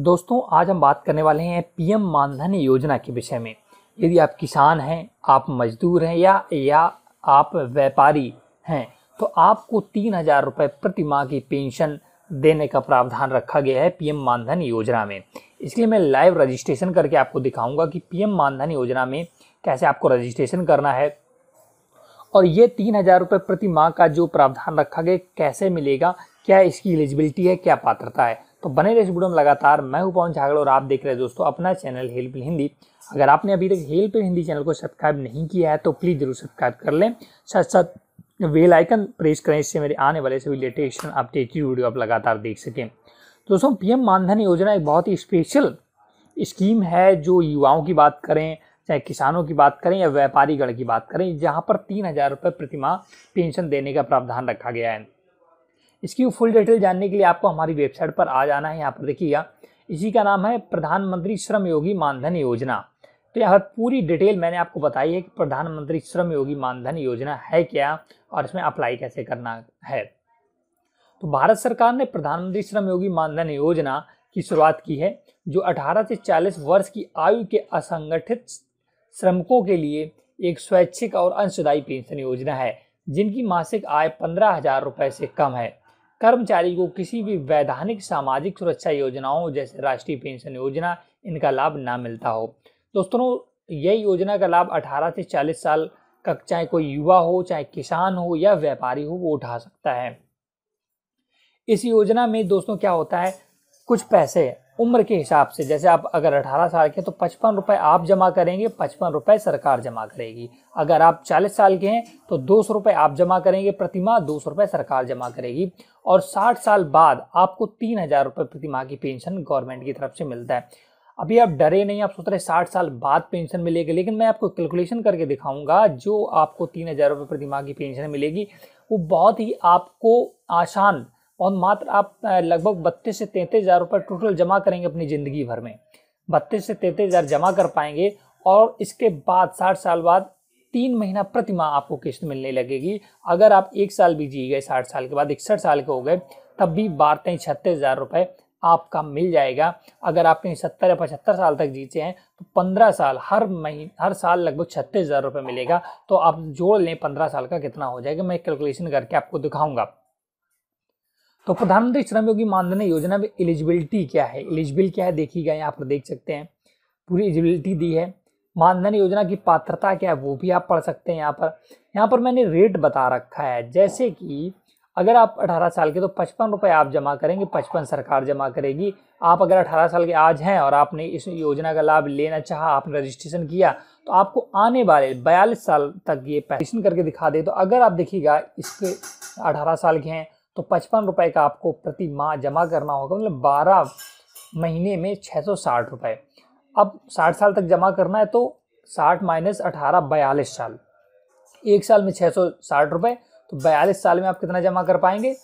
दोस्तों आज हम बात करने वाले हैं पीएम मानधन योजना के विषय में यदि आप किसान हैं आप मजदूर हैं या या आप व्यापारी हैं तो आपको तीन हजार रुपये प्रति माह की पेंशन देने का प्रावधान रखा गया है पीएम मानधन योजना में इसलिए मैं लाइव रजिस्ट्रेशन करके आपको दिखाऊंगा कि पीएम मानधन योजना में कैसे आपको रजिस्ट्रेशन करना है और ये तीन हजार रुपये प्रति माह का जो प्रावधान रखा गया कैसे मिलेगा क्या इसकी एलिजिबिलिटी है क्या पात्रता है तो बने रहे वीडियो में लगातार मैं हूं पवन झागड़ और आप देख रहे हैं दोस्तों अपना चैनल हेल्प हिंदी अगर आपने अभी तक हेल्प हिंदी चैनल को सब्सक्राइब नहीं किया है तो प्लीज़ जरूर सब्सक्राइब कर लें साथ साथ वेल आइकन प्रेस करें इससे मेरे आने वाले सभी लेटेस्ट अपडेट की वीडियो आप लगातार देख सकें दोस्तों पी मानधन योजना एक बहुत ही स्पेशल स्कीम है जो युवाओं की बात करें चाहे किसानों की बात करें या व्यापारी गण की बात करें जहाँ पर तीन हज़ार रुपये प्रतिमाह पेंशन देने का प्रावधान रखा गया है इसकी फुल डिटेल जानने के लिए आपको हमारी वेबसाइट पर आ जाना है यहाँ पर देखिएगा इसी का नाम है प्रधानमंत्री श्रम योगी मानधन योजना तो यहाँ पर पूरी डिटेल मैंने आपको बताई है कि प्रधानमंत्री श्रम योगी मानधन योजना है क्या और इसमें अप्लाई कैसे करना है तो भारत सरकार ने प्रधानमंत्री श्रम योगी मानधन योजना की शुरुआत की है जो 18 से 40 वर्ष की आयु के असंगठित श्रमिकों के लिए एक स्वैच्छिक और अंशदायी पेंशन योजना है जिनकी मासिक आय पंद्रह हजार रुपये से कम है कर्मचारी को किसी भी वैधानिक सामाजिक सुरक्षा योजनाओं जैसे राष्ट्रीय पेंशन योजना इनका लाभ ना मिलता हो दोस्तों यह योजना का लाभ 18 से 40 साल का चाहे कोई युवा हो चाहे किसान हो या व्यापारी हो वो उठा सकता है इस योजना में दोस्तों क्या होता है कुछ पैसे उम्र के हिसाब से जैसे आप अगर 18 साल के हैं तो पचपन रुपये आप जमा करेंगे पचपन रुपये सरकार जमा करेगी अगर आप 40 साल के हैं तो दो सौ रुपये आप जमा करेंगे प्रतिमा दो सौ रुपये सरकार जमा करेगी और 60 साल बाद आपको तीन हज़ार रुपये प्रतिमा की पेंशन गवर्नमेंट की तरफ से मिलता है अभी आप डरे नहीं आप सोच रहे साठ साल बाद पेंशन मिलेगी लेकिन मैं आपको कैलकुलेशन करके दिखाऊंगा जो आपको तीन हज़ार रुपये प्रतिमा की पेंशन मिलेगी वो बहुत ही आपको आसान और मात्र आप लगभग बत्तीस से तैंतीस हज़ार रुपये टोटल जमा करेंगे अपनी ज़िंदगी भर में बत्तीस से तैंतीस हज़ार जमा कर पाएंगे और इसके बाद साठ साल बाद तीन महीना प्रति माह आपको किस्त मिलने लगेगी अगर आप एक साल भी जी गए साठ साल के बाद इकसठ साल के हो गए तब भी बारह तेईस छत्तीस हज़ार रुपये आपका मिल जाएगा अगर आप कहीं सत्तर या पचहत्तर साल तक जीते हैं तो पंद्रह साल हर महीने हर साल लगभग छत्तीस हज़ार रुपये मिलेगा तो आप जोड़ लें पंद्रह साल का कितना हो जाएगा मैं कैलकुलेशन करके आपको दिखाऊंगा तो प्रधानमंत्री श्रम योगी मानधन योजना में एलिजिबिलिटी क्या है एलिजिबिल क्या है देखिएगा यहाँ पर देख सकते हैं पूरी एलिजिबिलिटी दी है मानधन योजना की पात्रता क्या है वो भी आप पढ़ सकते हैं यहाँ पर यहाँ पर मैंने रेट बता रखा है जैसे कि अगर आप 18 साल के तो पचपन रुपये आप जमा करेंगे पचपन सरकार जमा करेगी आप अगर 18 साल के आज हैं और आपने इस योजना का लाभ लेना चाहा आपने रजिस्ट्रेशन किया तो आपको आने वाले बयालीस साल तक ये पैसन करके दिखा दे तो अगर आप देखिएगा इसके 18 साल के हैं तो पचपन रुपये का आपको प्रति माह जमा करना होगा मतलब बारह महीने में छः सौ साठ रुपये अब साठ साल तक जमा करना है तो साठ माइनस अठारह बयालीस साल एक साल में छः सौ साठ रुपये तो बयालीस साल में आप कितना जमा कर पाएंगे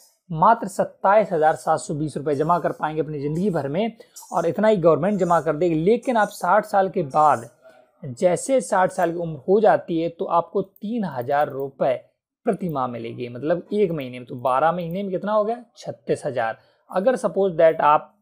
मात्र सत्ताईस हज़ार सात सौ बीस रुपये जमा कर पाएंगे अपनी ज़िंदगी भर में और इतना ही गवर्नमेंट जमा कर देगी लेकिन आप साठ साल के बाद जैसे साठ साल की उम्र हो जाती है तो आपको तीन हज़ार रुपये प्रति माह मिलेगी मतलब एक महीने में तो बारह महीने में कितना हो गया छत्तीस हज़ार अगर सपोज दैट आप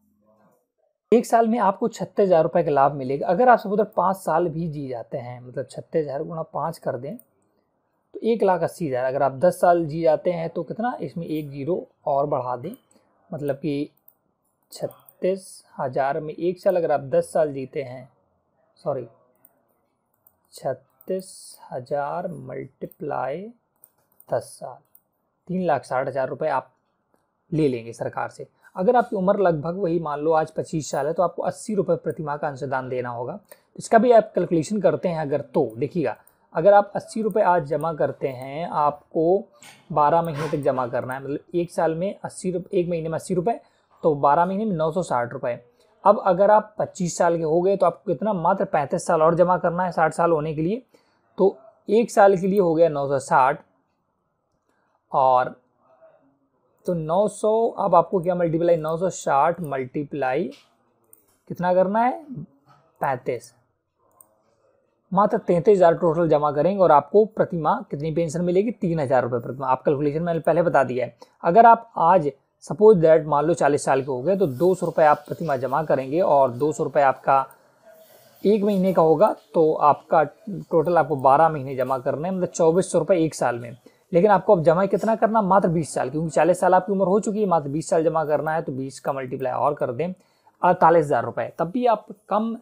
एक साल में आपको छत्तीस हज़ार रुपये का लाभ मिलेगा अगर आप सपोज पाँच साल भी जी जाते हैं मतलब छत्तीस हज़ार गुणा पाँच कर दें तो एक लाख अस्सी हज़ार अगर आप दस साल जी जाते हैं तो कितना इसमें एक जीरो और बढ़ा दें मतलब कि छत्तीस हज़ार में एक साल अगर आप दस साल जीते हैं सॉरी छत्तीस हज़ार मल्टीप्लाई दस साल तीन लाख साठ हज़ार रुपये आप ले लेंगे सरकार से अगर आपकी उम्र लगभग वही मान लो आज पच्चीस साल है तो आपको अस्सी रुपये प्रतिमा का अंशदान देना होगा इसका भी आप कैलकुलेशन करते हैं अगर तो देखिएगा अगर आप अस्सी रुपये आज जमा करते हैं आपको बारह महीने तक जमा करना है मतलब एक साल में अस्सी रुपये एक महीने में अस्सी रुपये तो बारह महीने में नौ सौ साठ रुपये अब अगर आप पच्चीस साल के हो गए तो आपको कितना मात्र पैंतीस साल और जमा करना है साठ साल होने के लिए तो एक साल के लिए हो गया नौ सौ साठ और तो 900 अब आपको क्या मल्टीप्लाई 960 मल्टीप्लाई कितना करना है पैंतीस मात्र तैंतीस हज़ार टोटल जमा करेंगे और आपको प्रतिमा कितनी पेंशन मिलेगी तीन हज़ार रुपये प्रतिमा आप कैलकुलेशन मैंने पहले बता दिया है अगर आप आज सपोज दैट मान लो चालीस साल के हो गए तो दो सौ रुपये आप प्रतिमा जमा करेंगे और दो सौ रुपये आपका एक महीने का होगा तो आपका टोटल आपको बारह महीने जमा करना है मतलब चौबीस सौ रुपये एक साल में लेकिन आपको अब जमा कितना करना मात्र बीस साल क्योंकि चालीस साल आपकी उम्र हो चुकी है मात्र बीस साल जमा करना है तो बीस का मल्टीप्लाई और कर दें अड़तालीस हज़ार रुपये तब भी आप कम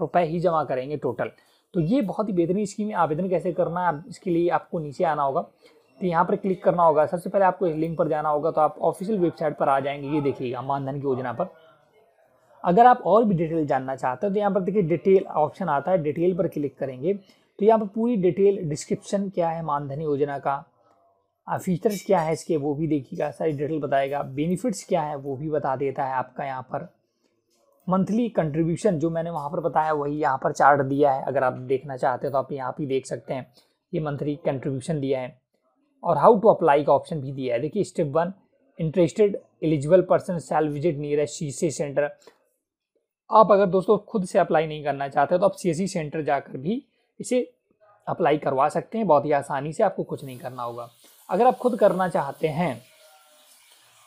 रुपए ही जमा करेंगे टोटल तो ये बहुत ही बेहतरीन स्कीम है आवेदन कैसे करना है इसके लिए आपको नीचे आना होगा तो यहाँ पर क्लिक करना होगा सबसे पहले आपको इस लिंक पर जाना होगा तो आप ऑफिशियल वेबसाइट पर आ जाएंगे ये देखिएगा मानधन की योजना पर अगर आप और भी डिटेल जानना चाहते हो तो यहाँ पर देखिए डिटेल ऑप्शन आता है डिटेल पर क्लिक करेंगे तो यहाँ पर पूरी डिटेल डिस्क्रिप्शन क्या है मानधन योजना का फीचर्स क्या है इसके वो भी देखिएगा सारी डिटेल बताएगा बेनिफिट्स क्या है वो भी बता देता है आपका यहाँ पर मंथली कंट्रीब्यूशन जो मैंने वहाँ पर बताया वही यहाँ पर चार्ट दिया है अगर आप देखना चाहते हैं तो आप यहाँ भी देख सकते हैं ये मंथली कंट्रीब्यूशन दिया है और हाउ टू अप्लाई का ऑप्शन भी दिया है देखिए step one interested eligible person shall visit nearest C C centre आप अगर दोस्तों खुद से अप्लाई नहीं करना चाहते तो आप सी सेंटर जाकर भी इसे अप्लाई करवा सकते हैं बहुत ही आसानी से आपको कुछ नहीं करना होगा अगर आप खुद करना चाहते हैं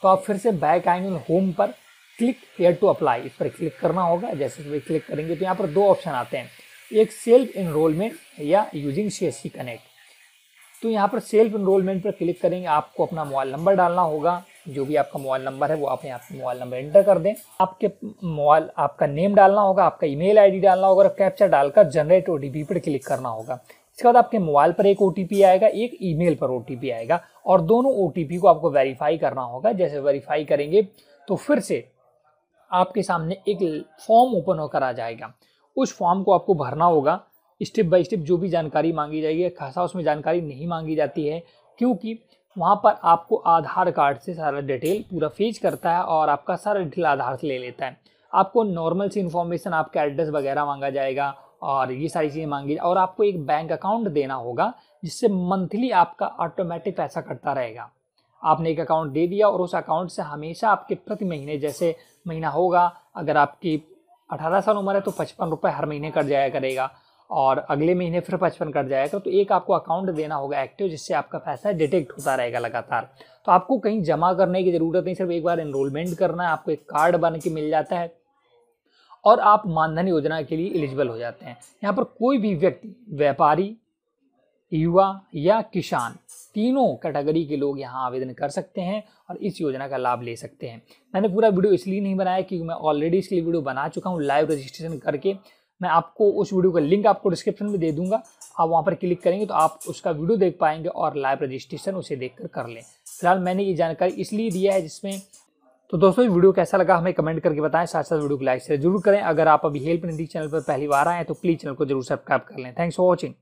तो आप फिर से बैक आएंगे होम पर क्लिक एयर टू अप्लाई इस पर क्लिक करना होगा जैसे वे क्लिक करेंगे तो यहाँ पर दो ऑप्शन आते हैं एक सेल्फ इनरोलमेंट या यूजिंग सी कनेक्ट तो यहाँ पर सेल्फ इनरोलमेंट पर क्लिक करेंगे आपको अपना मोबाइल नंबर डालना होगा जो भी आपका मोबाइल नंबर है वो आप यहाँ पर मोबाइल नंबर एंटर कर दें आपके मोबाइल आपका नेम डालना होगा आपका ईमेल आईडी डालना होगा और कैप्चर डालकर जनरेट ओ पर क्लिक करना होगा इसके बाद आपके मोबाइल पर एक ओ आएगा एक ईमेल पर ओ आएगा और दोनों ओ को आपको वेरीफाई करना होगा जैसे वेरीफाई करेंगे तो फिर से आपके सामने एक फॉर्म ओपन होकर आ जाएगा उस फॉर्म को आपको भरना होगा स्टेप बाय स्टेप जो भी जानकारी मांगी जाएगी खासा उसमें जानकारी नहीं मांगी जाती है क्योंकि वहाँ पर आपको आधार कार्ड से सारा डिटेल पूरा फेज करता है और आपका सारा डिटेल आधार से ले लेता है आपको नॉर्मल सी इन्फॉर्मेशन आपका एड्रेस वगैरह मांगा जाएगा और ये सारी चीज़ें मांगी और आपको एक बैंक अकाउंट देना होगा जिससे मंथली आपका ऑटोमेटिक पैसा कटता रहेगा आपने एक अकाउंट दे दिया और उस अकाउंट से हमेशा आपके प्रति महीने जैसे महीना होगा अगर आपकी अठारह साल उम्र है तो पचपन रुपये हर महीने कट जाया करेगा और अगले महीने फिर पचपन कट जाएगा तो एक आपको अकाउंट देना होगा एक्टिव जिससे आपका पैसा डिटेक्ट होता रहेगा लगातार तो आपको कहीं जमा करने की ज़रूरत नहीं सिर्फ एक बार इनरोलमेंट करना है आपको एक कार्ड बन के मिल जाता है और आप मानधन योजना के लिए एलिजिबल हो जाते हैं यहाँ पर कोई भी व्यक्ति व्यापारी युवा या किसान तीनों कैटेगरी के लोग यहाँ आवेदन कर सकते हैं और इस योजना का लाभ ले सकते हैं मैंने पूरा वीडियो इसलिए नहीं बनाया क्योंकि मैं ऑलरेडी इसके लिए वीडियो बना चुका हूँ लाइव रजिस्ट्रेशन करके मैं आपको उस वीडियो का लिंक आपको डिस्क्रिप्शन में दे दूंगा आप वहाँ पर क्लिक करेंगे तो आप उसका वीडियो देख पाएंगे और लाइव रजिस्ट्रेशन उसे देख कर, कर लें फिलहाल मैंने ये जानकारी इसलिए दिया है जिसमें तो दोस्तों वीडियो कैसा लगा हमें कमेंट करके बताएं साथ साथ वीडियो को लाइक शेयर जरूर करें अगर आप अभी हेल्प निधि चैनल पर पहली बार आए तो प्लीज़ चैनल को जरूर सब्सक्राइब कर लें थैंक्स फॉर वॉचिंग